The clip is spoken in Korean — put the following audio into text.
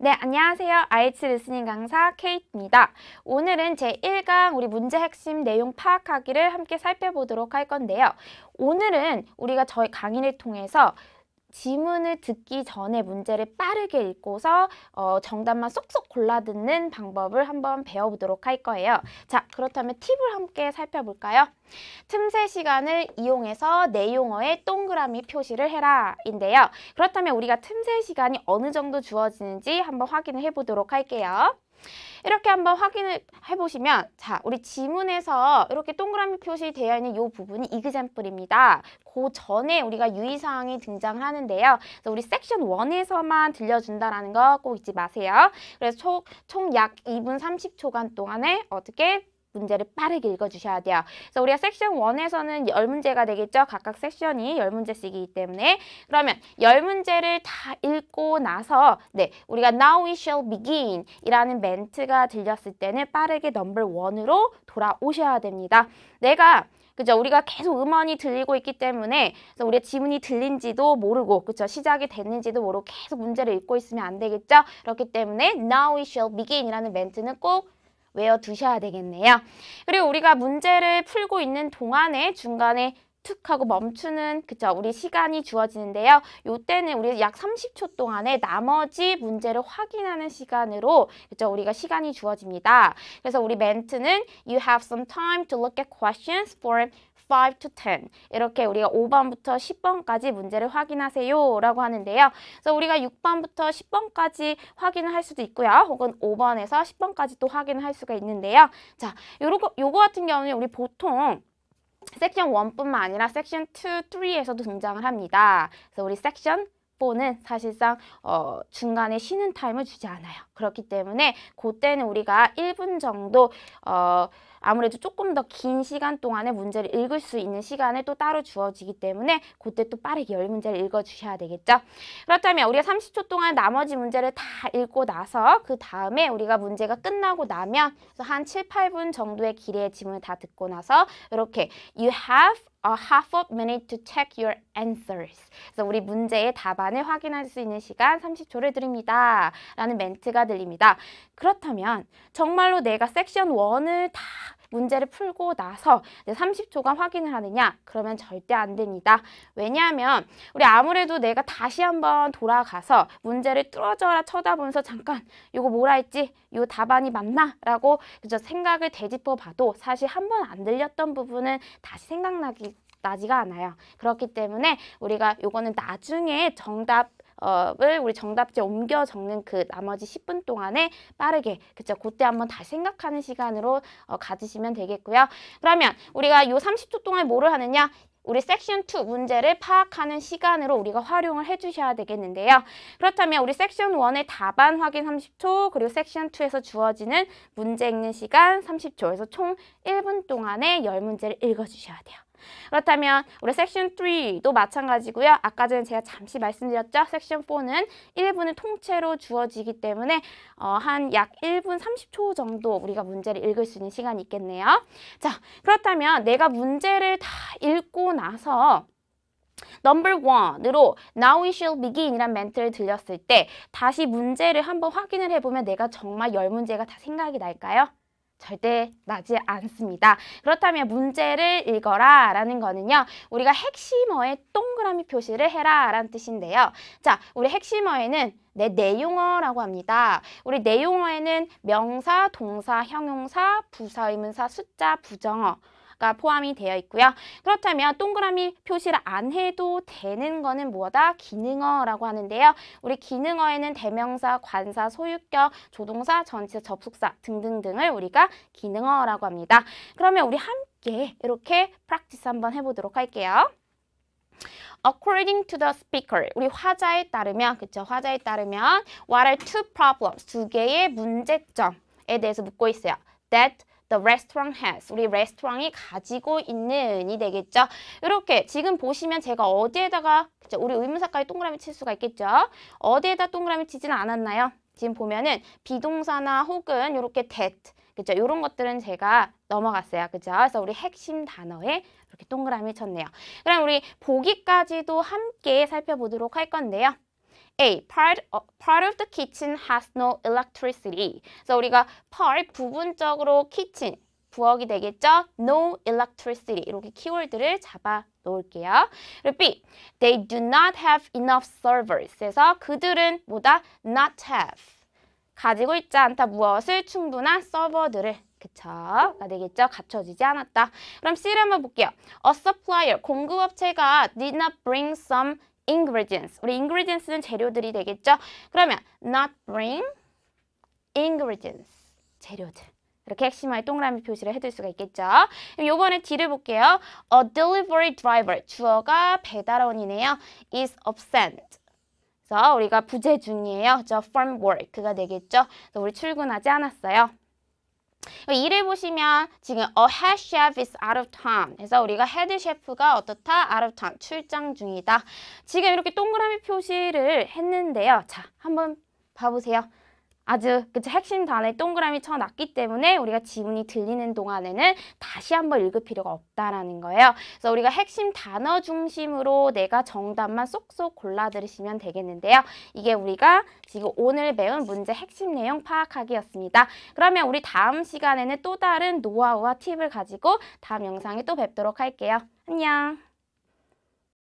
네, 안녕하세요. IH 리스닝 강사 케이트입니다. 오늘은 제1강 우리 문제 핵심 내용 파악하기를 함께 살펴보도록 할 건데요. 오늘은 우리가 저희 강의를 통해서 지문을 듣기 전에 문제를 빠르게 읽고서 어, 정답만 쏙쏙 골라 듣는 방법을 한번 배워보도록 할 거예요. 자, 그렇다면 팁을 함께 살펴볼까요? 틈새 시간을 이용해서 내 용어에 동그라미 표시를 해라 인데요. 그렇다면 우리가 틈새 시간이 어느 정도 주어지는지 한번 확인을 해보도록 할게요. 이렇게 한번 확인을 해보시면 자 우리 지문에서 이렇게 동그라미 표시되어 있는 이 부분이 이그젬플입니다. 그 전에 우리가 유의사항이 등장을 하는데요. 그래서 우리 섹션 원에서만 들려준다는 라 거꼭 잊지 마세요. 그래서 총약 총 2분 30초간 동안에 어떻게 문제를 빠르게 읽어주셔야 돼요. 그래서 우리가 섹션 1에서는 열문제가 되겠죠. 각각 섹션이 열문제씩이기 때문에 그러면 열문제를 다 읽고 나서 네 우리가 Now we shall begin 이라는 멘트가 들렸을 때는 빠르게 넘버 1으로 돌아오셔야 됩니다. 내가 그죠? 우리가 계속 음원이 들리고 있기 때문에 그래서 우리의 지문이 들린지도 모르고 그죠? 시작이 됐는지도 모르고 계속 문제를 읽고 있으면 안 되겠죠? 그렇기 때문에 Now we shall begin이라는 멘트는 꼭 외워두셔야 되겠네요. 그리고 우리가 문제를 풀고 있는 동안에 중간에 툭 하고 멈추는 그쵸 우리 시간이 주어지는데요. 요때는 우리 약 30초 동안에 나머지 문제를 확인하는 시간으로 그쵸 우리가 시간이 주어집니다. 그래서 우리 멘트는 You have some time to look at questions f o r 5 to 10 이렇게 우리가 5번부터 10번까지 문제를 확인하세요 라고 하는데요. 그래서 우리가 6번부터 10번까지 확인을 할 수도 있고요. 혹은 5번에서 10번까지 또 확인을 할 수가 있는데요. 자, 요거, 요거 같은 경우는 우리 보통 섹션 1뿐만 아니라 섹션 2, 3에서도 등장을 합니다. 그래서 우리 섹션 4는 사실상 어, 중간에 쉬는 타임을 주지 않아요. 그렇기 때문에 그때는 우리가 1분 정도 어, 아무래도 조금 더 긴 시간 동안에 문제를 읽을 수 있는 시간을 또 따로 주어지기 때문에 그 때 또 빠르게 열 문제를 읽어주셔야 되겠죠. 그렇다면 우리가 30초 동안 나머지 문제를 다 읽고 나서 그 다음에 우리가 문제가 끝나고 나면 한 7, 8분 정도의 길이의 지문을 다 듣고 나서 이렇게 you have a half o minute to check your answers. 그래서 우리 문제의 답안을 확인할 수 있는 시간 30초를 드립니다. 라는 멘트가 들입니다 그렇다면 정말로 내가 섹션 1을 다 문제를 풀고 나서 30초간 확인을 하느냐? 그러면 절대 안 됩니다. 왜냐하면 우리 아무래도 내가 다시 한번 돌아가서 문제를 뚫어져라 쳐다보면서 잠깐 이거 뭐라 했지? 이 답안이 맞나? 라고 그저 생각을 되짚어 봐도 사실 한 번 안 들렸던 부분은 다시 생각나기 나지가 않아요. 그렇기 때문에 우리가 이거는 나중에 정답 을 우리 정답지에 옮겨 적는 그 나머지 10분 동안에 빠르게 그쵸 그때 한번 다 생각하는 시간으로 어, 가지시면 되겠고요. 그러면 우리가 요 30초 동안 뭐를 하느냐 우리 섹션 2 문제를 파악하는 시간으로 우리가 활용을 해주셔야 되겠는데요. 그렇다면 우리 섹션 1의 답안 확인 30초 그리고 섹션 2에서 주어지는 문제 읽는 시간 30초 에서 총 1분 동안에 열문제를 읽어주셔야 돼요. 그렇다면 우리 섹션 3도 마찬가지고요. 아까 전에 제가 잠시 말씀드렸죠. 섹션 4는 1분을 통째로 주어지기 때문에 어, 한 약 1분 30초 정도 우리가 문제를 읽을 수 있는 시간이 있겠네요. 자, 그렇다면 내가 문제를 다 읽고 나서 넘버 원으로 Now we shall begin 이란 멘트를 들렸을 때 다시 문제를 한번 확인을 해보면 내가 정말 열 문제가 다 생각이 날까요? 절대 나지 않습니다. 그렇다면 문제를 읽어라 라는 거는요. 우리가 핵심어에 동그라미 표시를 해라 라는 뜻인데요. 자, 우리 핵심어에는 내 내용어라고 합니다. 우리 내용어에는 명사, 동사, 형용사, 부사의문사, 숫자, 부정어 가 포함이 되어 있고요. 그렇다면 동그라미 표시를 안 해도 되는 거는 뭐다? 기능어라고 하는데요. 우리 기능어에는 대명사, 관사, 소유격, 조동사, 전치사, 접속사 등등등을 우리가 기능어라고 합니다. 그러면 우리 함께 이렇게 프랙티스 한번 해보도록 할게요. According to the speaker, 우리 화자에 따르면, 그쵸? 화자에 따르면 What are two problems? 두 개의 문제점에 대해서 묻고 있어요. That the restaurant has 우리 레스토랑이 가지고 있는이 되겠죠. 이렇게 지금 보시면 제가 어디에다가 그쵸? 우리 의문사까지 동그라미 칠 수가 있겠죠. 어디에다 동그라미 치지는 않았나요? 지금 보면은 비동사나 혹은 이렇게 that 그죠? 이런 것들은 제가 넘어갔어요. 그죠? 그래서 우리 핵심 단어에 이렇게 동그라미 쳤네요. 그럼 우리 보기까지도 함께 살펴보도록 할 건데요. A. Part of, part of the kitchen has no electricity. 그래서 우리가 part 부분적으로 kitchen 부엌이 되겠죠? No electricity 이렇게 키워드를 잡아 놓을게요. 그리고 B. They do not have enough servers. 그래서 그들은 뭐다? Not have. 가지고 있지 않다 무엇을 충분한 서버들을 그쵸?가 되겠죠? 갖춰지지 않았다. 그럼 C를 한번 볼게요. A supplier, 공급업체가 did not bring some ingredients. 우리 ingredients는 재료들이 되겠죠? 그러면 not bring ingredients. 재료들. 이렇게 핵심화에 동그라미 표시를 해둘 수가 있겠죠. 그럼 요번에 D를 볼게요. A delivery driver, 주어가 배달원이네요. is absent. 그래서 우리가 부재 중이에요. 저 f r m work가 되겠죠. 그래서 우리 출근하지 않았어요. 이를 보시면 지금 a head chef is out of town. 그래서 우리가 헤드 셰프가 어떻다? out of town. 출장 중이다. 지금 이렇게 동그라미 표시를 했는데요. 자, 한번 봐보세요. 아주 그쵸? 핵심 단어에 동그라미 쳐놨기 때문에 우리가 지문이 들리는 동안에는 다시 한번 읽을 필요가 없다라는 거예요. 그래서 우리가 핵심 단어 중심으로 내가 정답만 쏙쏙 골라 들으시면 되겠는데요. 이게 우리가 지금 오늘 배운 문제 핵심 내용 파악하기였습니다. 그러면 우리 다음 시간에는 또 다른 노하우와 팁을 가지고 다음 영상에 또 뵙도록 할게요. 안녕!